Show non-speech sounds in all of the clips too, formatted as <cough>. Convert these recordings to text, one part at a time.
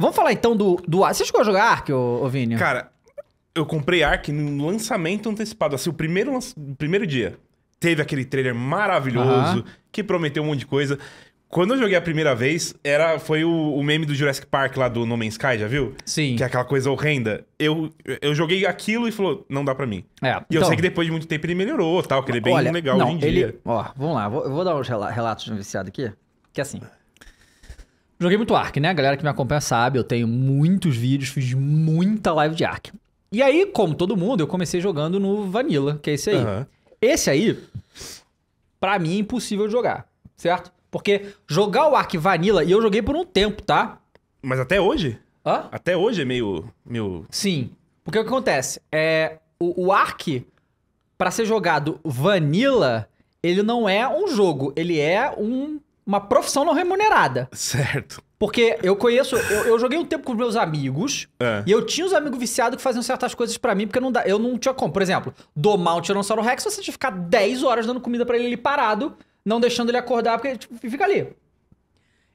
Vamos falar então do, do Ark. Você chegou a jogar Ark, ô, Vini? Cara, eu comprei Ark no lançamento antecipado, assim, o primeiro, lança... o primeiro dia. Teve aquele trailer maravilhoso que prometeu um monte de coisa. Quando eu joguei a primeira vez, era foi o, o, meme do Jurassic Park lá do No Man's Sky, já viu? Sim. Que é aquela coisa horrenda. Eu, eu joguei aquilo e falou, não dá para mim. É, e então, eu sei que depois de muito tempo ele melhorou tal, que ele é bem olha, legal não, hoje em ele, dia. Ó, vamos lá, vou, eu vou dar uns relatos de um viciado aqui. Que é assim, Joguei muito Ark, né? A galera que me acompanha sabe, eu tenho muitos vídeos, fiz muita live de Ark. E aí, como todo mundo, eu comecei jogando no Vanilla, que é esse aí. Uhum. Esse aí, pra mim, é impossível de jogar, certo? Porque jogar o Ark Vanilla, e eu joguei por um tempo, tá? Mas até hoje? Hã? Até hoje é meio. meio... Sim. Porque o que acontece? É, o, o Ark, para ser jogado Vanilla, ele não é um jogo, ele é um uma profissão não remunerada. Certo. Porque eu conheço, eu, eu joguei um tempo com meus amigos é. e eu tinha uns amigos viciados que faziam certas coisas para mim, porque não dá, eu não tinha como. Por exemplo, domar um Tiranossauro Rex, você tinha que ficar 10 horas dando comida para ele, ali parado, não deixando ele acordar, porque tipo, fica ali.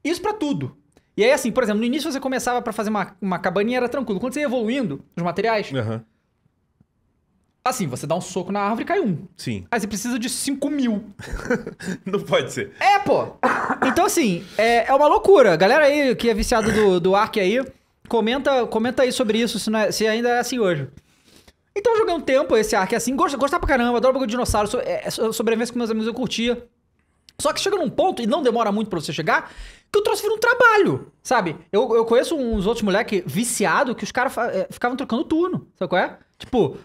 Isso para tudo. E aí, assim, por exemplo, no início você começava para fazer uma, uma cabaninha, era tranquilo. Quando você ia evoluindo os materiais, uhum. Assim, você dá um soco na árvore e cai um. Sim. Aí você precisa de 5 mil. <laughs> não pode ser. É, pô! Então, assim, é, é uma loucura. Galera aí que é viciado do, do Ark aí, comenta, comenta aí sobre isso, se, é, se ainda é assim hoje. Então eu joguei um tempo esse Ark assim, gostava, gostava pra caramba, adoro bagulho de dinossauro, so, é, sobrevivência com meus amigos eu curtia. Só que chega num ponto, e não demora muito pra você chegar, que o troço vira um trabalho, sabe? Eu, eu conheço uns outros moleque viciado que os caras é, ficavam trocando turno, sabe qual é? Tipo,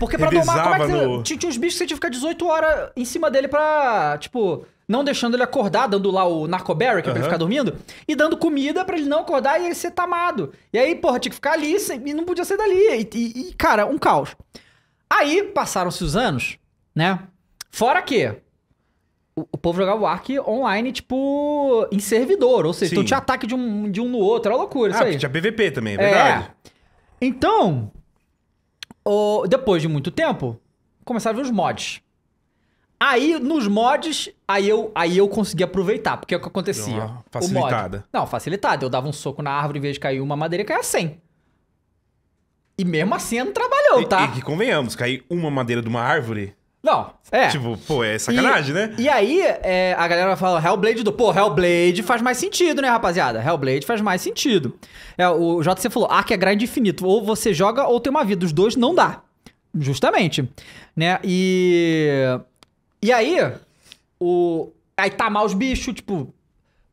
porque pra Revisava tomar, como é que você, no... tinha, tinha uns bichos que você tinha que ficar 18 horas em cima dele pra, tipo não deixando ele acordar, dando lá o narcoberry, que é pra ele ficar dormindo, e dando comida para ele não acordar e ele ser tamado. E aí, porra, tinha que ficar ali sem, e não podia sair dali. E, e, e cara, um caos. Aí passaram-se os anos, né? Fora que o, o povo jogava o Ark online, tipo, em servidor. Ou seja, então Sim. então tinha ataque de um, de um no outro, era loucura. Ah, isso aí. tinha PVP também, é verdade. É. Então, o, depois de muito tempo, começaram a ver os mods. Aí, nos mods, aí eu, aí eu consegui aproveitar, porque é o que acontecia. facilitada. Mod, não, facilitada. Eu dava um soco na árvore, em vez de cair uma madeira, caía 100. E mesmo assim, não trabalhou, tá? E, e que convenhamos, cair uma madeira de uma árvore... Não, é. Tipo, pô, é sacanagem, e, né? E aí, é, a galera fala Hellblade do... Pô, Hellblade faz mais sentido, né, rapaziada? Hellblade faz mais sentido. É, o JC falou, Ark é grande infinito. Ou você joga ou tem uma vida. Os dois não dá. Justamente. Né? E... E aí, o. Aí tamar tá os bichos, tipo.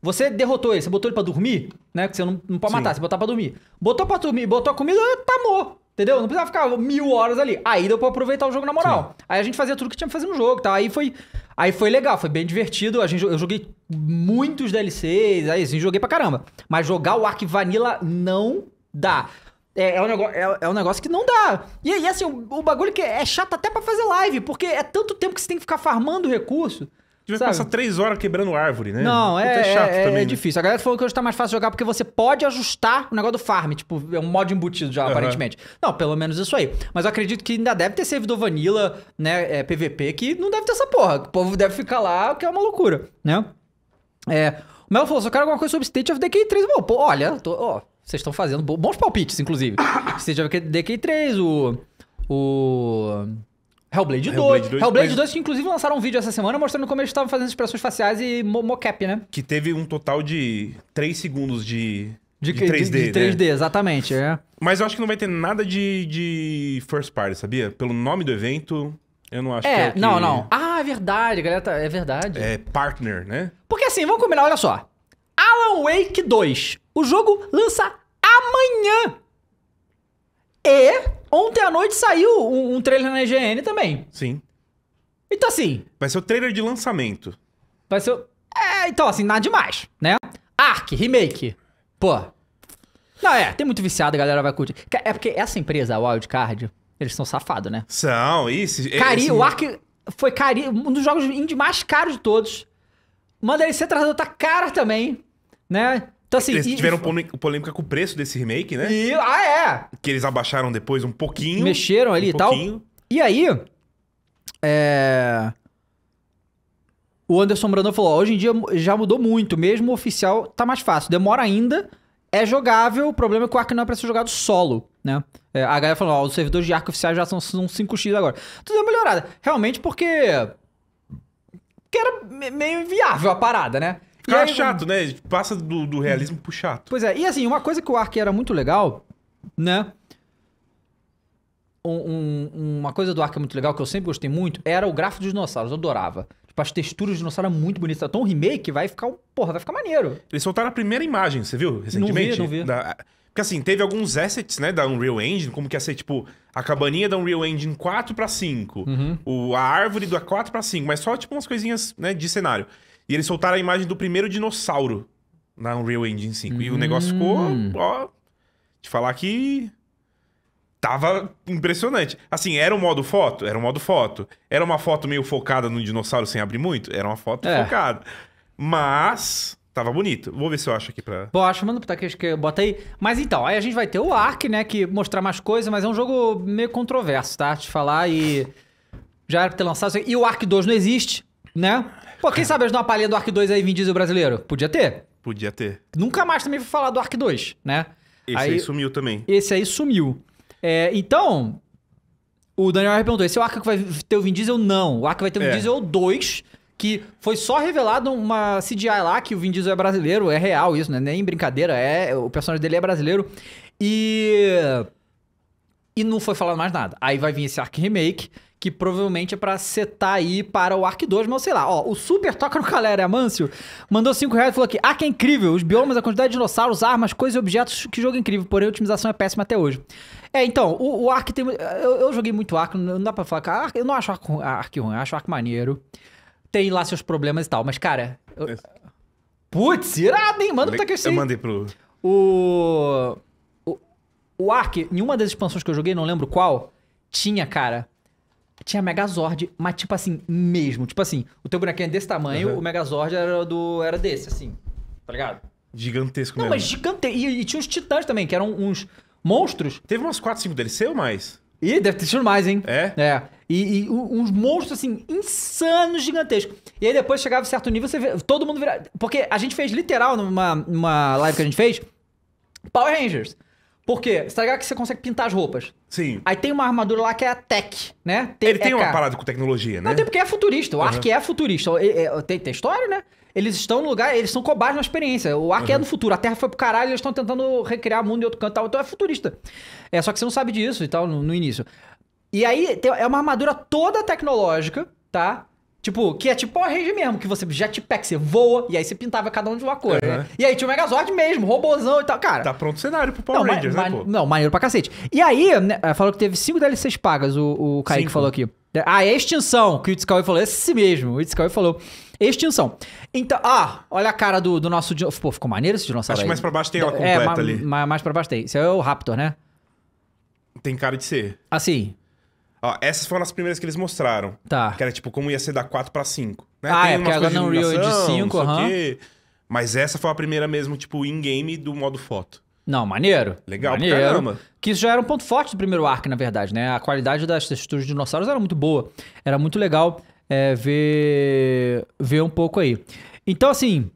Você derrotou ele, você botou ele pra dormir, né? Que você não, não pode matar, Sim. você botar pra dormir. Botou pra dormir, botou a comida, tamou. Tá entendeu? Não precisava ficar mil horas ali. Aí deu pra aproveitar o jogo na moral. Sim. Aí a gente fazia tudo que tinha pra fazer no jogo, tá? Aí foi. Aí foi legal, foi bem divertido. A gente, eu joguei muitos DLCs, aí assim, joguei pra caramba. Mas jogar o Ark Vanilla não dá. É, é, um negócio, é, é, um negócio que não dá. E, assim, o, o, bagulho que é chato até para fazer live, porque é tanto tempo que você tem que ficar farmando recurso. A gente vai passar três horas quebrando árvore, né? Não, é, é, é, é, também, é difícil. Né? A galera falou que hoje tá mais fácil jogar porque você pode ajustar o negócio do farm. Tipo, é um mod embutido já, uhum. aparentemente. Não, pelo menos isso aí. Mas eu acredito que ainda deve ter servidor vanilla, né? É, PVP, que não deve ter essa porra. O povo deve ficar lá, que é uma loucura, né? É. O Melo falou, só quero alguma coisa sobre State of Decay 3. pô, olha, tô, ó, vocês estão fazendo bons palpites, inclusive. <coughs> Você já é DK3, o. O. Hellblade 2. Hellblade 2, Hellblade mas... que inclusive lançaram um vídeo essa semana mostrando como eles estavam fazendo expressões faciais e mocap, né? Que teve um total de 3 segundos de, de, de 3D. De, de 3D, né? exatamente. É. Mas eu acho que não vai ter nada de, de first party, sabia? Pelo nome do evento, eu não acho é, que é. Não, que... não. Ah, é verdade, galera. Tá, é verdade. É partner, né? Porque assim, vamos combinar, olha só. Alan Wake 2. O jogo lança amanhã. E ontem à noite saiu um, um trailer na IGN também. Sim. Então assim. Vai ser o trailer de lançamento. Vai ser. É, então assim, nada demais, né? Ark, remake. Pô. Não, é, tem muito viciado, a galera vai curtir. É porque essa empresa, a Wildcard, eles são safados, né? São, isso. Cari, esse... o Ark foi cari, um dos jogos indie mais caros de todos. Uma ser trazendo tá cara também né? Então, assim, eles tiveram e... polêmica com o preço desse remake, né? E... ah, é! Que eles abaixaram depois um pouquinho. Mexeram ali um e tal. Pouquinho. E aí, é... o Anderson Brandão falou, hoje em dia já mudou muito, mesmo o oficial tá mais fácil, demora ainda, é jogável, o problema é que o Ark não é pra ser jogado solo, né? É, a galera falou, ó, os servidores de arco oficiais já são, são 5x agora. Tudo é melhorada. Realmente porque... porque era meio inviável a parada, né? Cara aí, é chato, né? Passa do, do realismo pro chato. Pois é, e assim, uma coisa que o Ark era muito legal, né? Um, um, uma coisa do Ark muito legal, que eu sempre gostei muito, era o gráfico dos dinossauros, eu adorava. Tipo, as texturas dos dinossauro eram muito bonitas. Então o remake vai ficar, porra, vai ficar maneiro. Eles soltaram a primeira imagem, você viu? Recentemente? Não vi, não vi. Da... Porque assim, teve alguns assets, né, da Unreal Engine, como que ia é ser, tipo, a cabaninha da Unreal Engine 4 para 5, uhum. o, a árvore da 4 para 5, mas só, tipo, umas coisinhas, né, de cenário. E eles soltaram a imagem do primeiro dinossauro na Unreal Engine 5. Hum. E o negócio ficou, hum. ó, te falar que tava impressionante. Assim, era um modo foto? Era um modo foto. Era uma foto meio focada no dinossauro sem abrir muito? Era uma foto é. focada. Mas tava bonito. Vou ver se eu acho aqui pra. Bom, acho, manda pro Takeshi que bota aí. Mas então, aí a gente vai ter o Ark, né? Que mostrar mais coisa, mas é um jogo meio controverso, tá? Te falar e. Já era pra ter lançado. E o Ark 2 não existe, né? Pô, quem sabe ajudar uma palhinha do Ark 2 aí, Vin Diesel brasileiro? Podia ter. Podia ter. Nunca mais também vou falar do Ark 2, né? Esse aí, aí sumiu também. Esse aí sumiu. É, então, o Daniel perguntou: esse é o Ark que vai ter o Vin Diesel? Não. O Ark vai ter o Vin é. Diesel 2, é que foi só revelado uma CGI lá que o Vin Diesel é brasileiro. É real isso, né? Nem brincadeira. É, o personagem dele é brasileiro. E. E não foi falado mais nada. Aí vai vir esse Ark Remake, que provavelmente é pra setar aí para o Ark 2, mas sei lá. Ó, o Super Toca no Calera é Amâncio mandou 5 reais e falou aqui: Ah, que é incrível! Os biomas, a quantidade de dinossauros, armas, coisas e objetos, que jogo incrível, porém a otimização é péssima até hoje. É, então, o, o Ark tem. Eu, eu, joguei muito Ark, não dá pra falar que. Ark, eu não acho Ark, Ark ruim, acho Ark maneiro. Tem lá seus problemas e tal, mas cara. Eu... Putz, irado, hein? Manda pra eu, eu mandei pro. O. O, o Ark, em uma das expansões que eu joguei, não lembro qual, tinha, cara tinha Megazord, mas tipo assim, mesmo. Tipo assim, o teu bonequinho é desse tamanho, uhum. o Megazord era, do, era desse, assim. Tá ligado? Gigantesco Não, mesmo. Não, mas gigantesco. E, e, tinha os titãs também, que eram uns monstros. Teve umas 4, 5 DLC ou mais? Ih, deve ter sido mais, hein? É? É. E, e, uns monstros, assim, insanos, gigantescos. E aí depois chegava a certo nível, você vê, todo mundo virava... Porque a gente fez literal, numa, numa live que a gente fez, Power Rangers. Por quê? Você tá ligado que você consegue pintar as roupas. Sim. Aí tem uma armadura lá que é a Tech, né? Ele tem é uma parada com tecnologia, né? Não, tem porque é futurista. O uhum. Ark é futurista. Tem, tem história, né? Eles estão no lugar, eles são cobardes na experiência. O Ark uhum. é no futuro. A Terra foi pro caralho, eles estão tentando recriar o mundo em outro canto. Tal, então é futurista. É, só que você não sabe disso e tal no, no início. E aí é uma armadura toda tecnológica, tá? Tipo, que é tipo Power rede mesmo, que você jetpack, você voa, e aí você pintava cada um de uma cor, uhum. né? E aí tinha o Megazord mesmo, robozão e tal, cara. Tá pronto o cenário pro Power não, Rangers, né, pô? Não, maneiro pra cacete. E aí, né, é, falou que teve cinco DLCs pagas, o, o Kaique cinco. falou aqui. É, ah, é extinção, que o Itzkawi falou. Esse mesmo, o Itzkawi falou. Extinção. Então, ah, olha a cara do, do nosso... Pô, ficou maneiro esse dinossauro Acho que mais pra baixo tem ela é, completa é, ali. Mais, mais pra baixo tem. Isso é o Raptor, né? Tem cara de ser. Assim... Ó, essas foram as primeiras que eles mostraram. Tá. Que era tipo como ia ser da 4 pra 5. Né? Ah, Tem é porque agora não Real é de 5, aham. Uhum. Mas essa foi a primeira mesmo, tipo, in-game do modo foto. Não, maneiro. Legal, maneiro. caramba. Que isso já era um ponto forte do primeiro arco, na verdade, né? A qualidade das texturas de dinossauros era muito boa. Era muito legal é, ver, ver um pouco aí. Então, assim,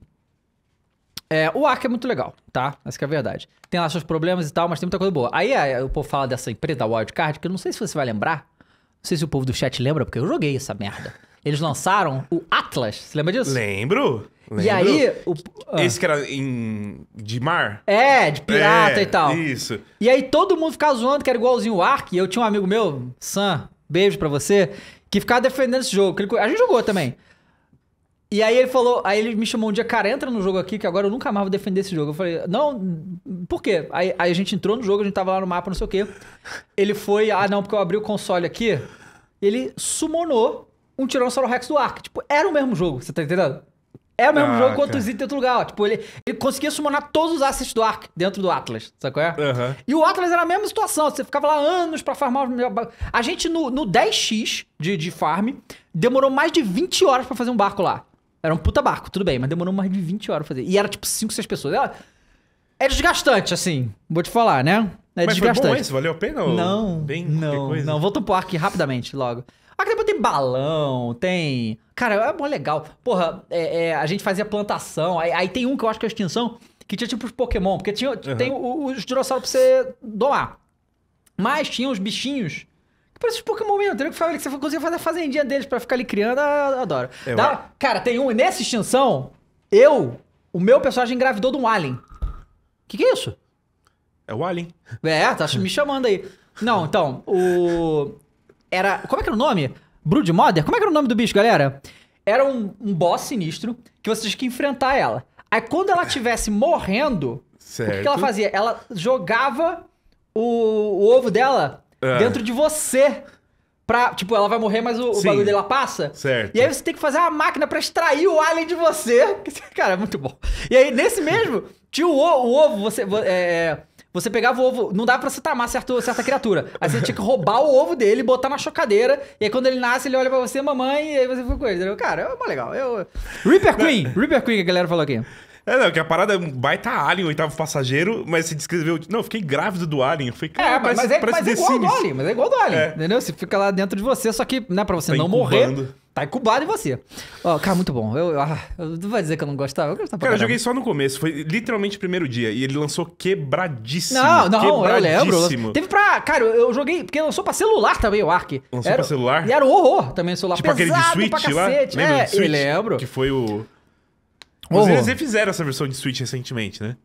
é, o arco é muito legal, tá? Essa que é a verdade. Tem lá seus problemas e tal, mas tem muita coisa boa. Aí, aí é, o povo fala dessa empresa, da Wildcard, que eu não sei se você vai lembrar, não sei se o povo do chat lembra, porque eu joguei essa merda. Eles lançaram o Atlas, você lembra disso? Lembro. Lembro. E aí. O, ah. Esse que era em, de mar? É, de pirata é, e tal. Isso. E aí todo mundo ficava zoando que era igualzinho o Ark. E eu tinha um amigo meu, Sam, beijo pra você, que ficava defendendo esse jogo. A gente jogou também. E aí ele falou, aí ele me chamou um dia, cara, entra no jogo aqui, que agora eu nunca mais vou defender esse jogo. Eu falei, não, por quê? Aí, aí a gente entrou no jogo, a gente tava lá no mapa, não sei o quê. Ele foi, ah, não, porque eu abri o console aqui. Ele summonou um Tiranossauro Rex do Ark. Tipo, era o mesmo jogo, você tá entendendo? É o mesmo ah, jogo quanto os itens em outro lugar. Ó. Tipo, ele, ele conseguia summonar todos os assets do Ark dentro do Atlas, sabe qual é? Uhum. E o Atlas era a mesma situação. Você ficava lá anos pra farmar. A gente, no, no 10x de, de farm, demorou mais de 20 horas para fazer um barco lá. Era um puta barco, tudo bem, mas demorou mais de 20 horas pra fazer. E era tipo 5, 6 pessoas. Era... É desgastante, assim, vou te falar, né? É mas desgastante. Foi bom isso Valeu a pena? Ou... Não, bem, não, não. vou pro aqui rapidamente, logo. Aqui depois tem balão, tem... Cara, é bom, legal. Porra, é, é, a gente fazia plantação. Aí, aí, tem um que eu acho que é a extinção, que tinha tipo os Pokémon. Porque tinha, uhum. tem os dinossauros pra você domar. Mas tinha os bichinhos Parece os Pokémon mesmo, tenho Que você conseguiu fazer a fazendinha deles pra ficar ali criando, eu adoro. Eu... Dá... Cara, tem um. Nessa extinção, eu, o meu personagem engravidou de um Alien. Que que é isso? É o Alien. É, tá me chamando aí. Não, então, o. Era. Como é que era o nome? Broodmother? Como é que era o nome do bicho, galera? Era um, um boss sinistro que você tinha que enfrentar ela. Aí quando ela estivesse morrendo, certo. o que, que ela fazia? Ela jogava o, o ovo dela é. dentro de você. Pra, tipo, ela vai morrer, mas o, o bagulho dela passa. Certo. E aí você tem que fazer uma máquina para extrair o alien de você. <laughs> Cara, é muito bom. E aí, nesse mesmo, tinha o, o ovo, você. É, é, você pegava o ovo, não dá pra você tamar certo, certa criatura. Aí você tinha que roubar o ovo dele, botar na chocadeira, e aí quando ele nasce, ele olha pra você, mamãe, e aí você fica com ele. Cara, é mó legal. Eu... Reaper Queen! Reaper Queen que a galera falou aqui. É, não, que a parada é um baita Alien, o oitavo passageiro, mas se descreveu. Não, eu fiquei grávido do Alien. Eu falei, cara, é, mas, parece, é, parece mas é igual Sims. do Alien, mas é igual do Alien. É. Entendeu? Você fica lá dentro de você, só que, né, pra você tá não incubando. morrer. Tá incubado em você. Ó, oh, cara, muito bom. Eu, eu, ah, eu, não vai dizer que eu não gostava. Eu gostava Cara, eu joguei só no começo. Foi literalmente o primeiro dia. E ele lançou quebradíssimo. Não, não, quebradíssimo. eu lembro. Teve pra. Cara, eu joguei. Porque lançou pra celular também o Ark. Lançou era, pra celular? E era um horror também o celular. Tipo Pesado aquele de Switch lá. Lembra é, Switch? Eu lembro. Que foi o. Mas oh. eles refizeram essa versão de Switch recentemente, né?